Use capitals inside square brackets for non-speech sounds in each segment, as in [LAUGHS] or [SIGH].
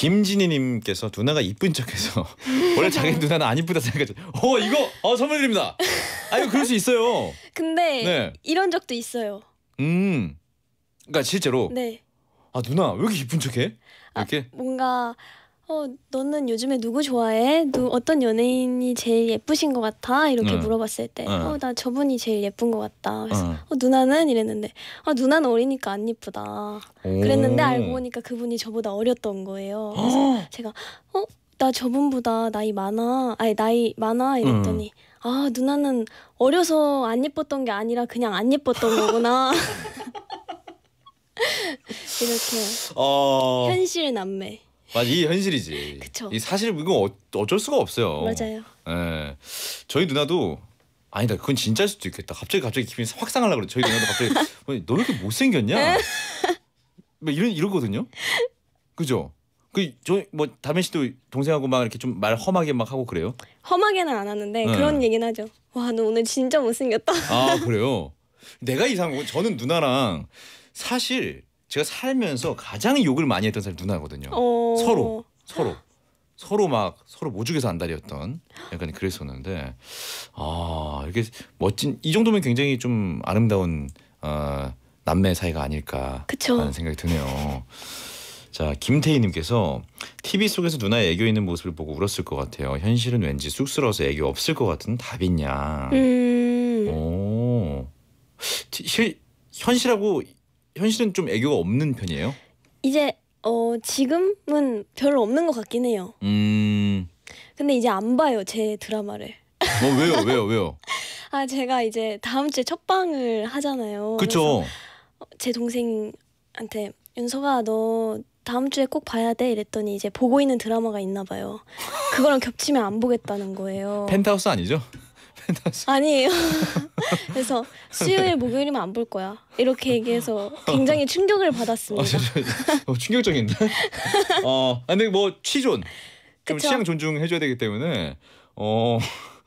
김진희님께서 누나가 이쁜 척해서 [LAUGHS] 원래 자기 누나는 안 이쁘다 생각했죠어 이거 어 선물드립니다. 아이 그럴 수 있어요. 근데 네. 이런 적도 있어요. 음, 그러니까 실제로. 네. 아 누나 왜 이렇게 이쁜 척해? 아, 이렇게 아, 뭔가 어, 너는 요즘에 누구 좋아해? 누, 어떤 연예인이 제일 예쁘신 것 같아? 이렇게 응. 물어봤을 때, 응. 어, 나 저분이 제일 예쁜 것 같다. 그래서, 응. 어, 누나는? 이랬는데, 아, 누나는 어리니까 안 예쁘다. 그랬는데 알고 보니까 그분이 저보다 어렸던 거예요. 그래서 제가, 어, 나 저분보다 나이 많아. 아니, 나이 많아. 이랬더니, 아, 누나는 어려서 안 예뻤던 게 아니라 그냥 안 예뻤던 거구나. [LAUGHS] [LAUGHS] 이렇게. 어... 현실 남매. 맞아, 이 현실이지. 그쵸. 이 사실 이건 어, 쩔 수가 없어요. 맞아요. 예. 저희 누나도 아니다. 그건 진짜일 수도 있겠다. 갑자기 갑자기 기분이 확 상하려 그래. 저희 누나도 갑자기 [LAUGHS] 뭐, 너왜 이렇게 못 생겼냐? 막 네. 뭐 이런 이러거든요. 그죠? 그저뭐 다민 씨도 동생하고 막 이렇게 좀 말 험하게 막 하고 그래요? 험하게는 안 하는데 네. 그런 얘기는 하죠. 와, 너 오늘 진짜 못생겼다. 아, 그래요. 내가 이상한 건 저는 누나랑 사실 제가 살면서 가장 욕을 많이 했던 사람이 누나거든요. 어... 서로 서로 서로 막 서로 모죽여서 안달이었던 약간 그랬었는데 아 이렇게 멋진 이 정도면 굉장히 좀 아름다운 어, 남매 사이가 아닐까 그쵸. 라는 생각이 드네요. 자 김태희님께서 TV 속에서 누나의 애교 있는 모습을 보고 울었을 것 같아요. 현실은 왠지 쑥스러워서 애교 없을 것 같은 답이냐. 음. 오. 실 현실하고 현실은 좀 애교가 없는 편이에요? 이제 어 지금은 별로 없는 것 같긴 해요. 음. 근데 이제 안 봐요 제 드라마를. 뭐 왜요 왜요 왜요? [LAUGHS] 아 제가 이제 다음 주에 첫 방을 하잖아요. 그렇죠. 제 동생한테 윤서가 너 다음 주에 꼭 봐야 돼 이랬더니 이제 보고 있는 드라마가 있나 봐요. 그거랑 겹치면 안 보겠다는 거예요. [LAUGHS] 펜트하우스 아니죠? 아니에요. [LAUGHS] 그래서 수요일 목요일이면 안 볼 거야. 이렇게 얘기해서 굉장히 충격을 받았습니다. 아, 저, 저, 충격적인데. [LAUGHS] 어, 아, 근데 뭐 취존 그 취향 존중해줘야 되기 때문에 어.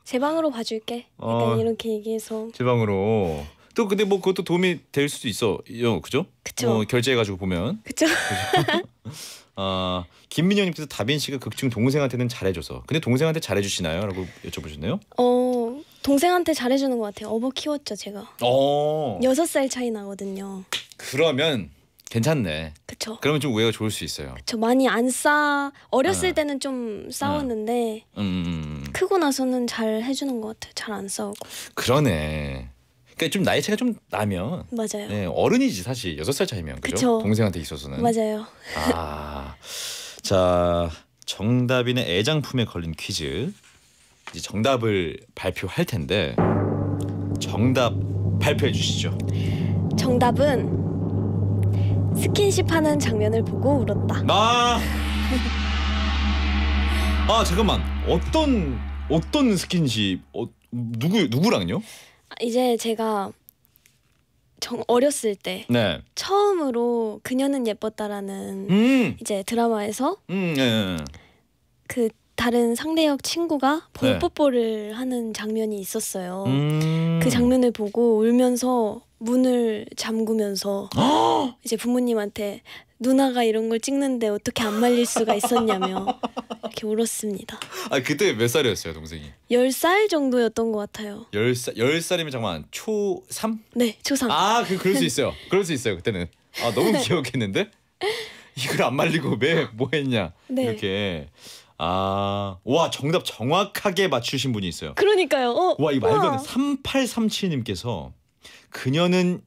제 방으로 봐줄게. 어. 약간 어, 이렇게 얘기해서. 제 방으로. 또 근데 뭐 그것도 도움이 될 수도 있어요, 그죠? 그쵸. 뭐 결제해가지고 보면. 그쵸. [LAUGHS] 아 김민현님께서 다빈 씨가 극중 동생한테는 잘해줘서 근데 동생한테 잘해주시나요?라고 여쭤보셨네요. 어 동생한테 잘해주는 것 같아요. 어버 키웠죠 제가. 어. 여섯 살 차이 나거든요. 그러면 괜찮네. 그쵸. 그러면 좀 우애가 좋을 수 있어요. 그쵸. 많이 안 싸. 어렸을 어. 때는 좀 싸웠는데 어. 음. 크고 나서는 잘 해주는 것 같아요. 잘 안 싸우고. 그러네. 그러니까 좀 나이 차이가 좀 나면 맞아요. 네, 어른이지 사실 여섯 살 차이면 그죠? 동생한테 있어서는 맞아요. 아, 자 정답인의 애장품에 걸린 퀴즈 이제 정답을 발표할 텐데 정답 발표해 주시죠. 정답은 스킨십 하는 장면을 보고 울었다. 아, [LAUGHS] 아 잠깐만 어떤 어떤 스킨십 어, 누구 누구랑요? 아, 이제 제가 정, 어렸을 때 네. 처음으로 그녀는 예뻤다라는 음. 이제 드라마에서 음, 예, 예. 그 다른 상대역 친구가 볼 네. 뽀뽀를 하는 장면이 있었어요. 음... 그 장면을 보고 울면서 문을 잠그면서 [GASPS] 이제 부모님한테 누나가 이런 걸 찍는데 어떻게 안 말릴 수가 있었냐며 이렇게 울었습니다. 아 그때 몇 살이었어요 동생이? 1살 0 정도였던 것 같아요. 1살1살이면 정말 초3? 네 초3. 아 그, 그럴 수 있어요. 그럴 수 있어요 그때는. 아 너무 [LAUGHS] 네. 귀엽겠는데? 이걸 안 말리고 왜 뭐 했냐 네. 이렇게 아, 와 정답 정확하게 맞추신 분이 있어요. 그러니까요. 어, 와, 이 말도 안 돼. 3837님께서 그녀는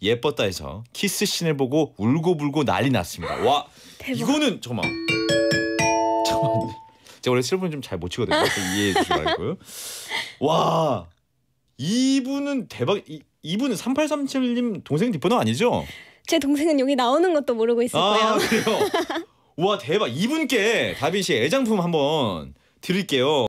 예뻤다 해서 키스신을 보고 울고불고 난리 났습니다. 와, 대박. 이거는 잠깐만. 잠깐만. 제가 원래 실버 좀잘 못 치거든요. 이해해 주시기 바고요 와, 이분은 대박. 이, 이분은 3837님 동생 뒷번호 아니죠? 제 동생은 여기 나오는 것도 모르고 있을 아, 거예요. 그래요? [LAUGHS] 와 대박 이분께 다빈 씨 애장품 한번 드릴게요.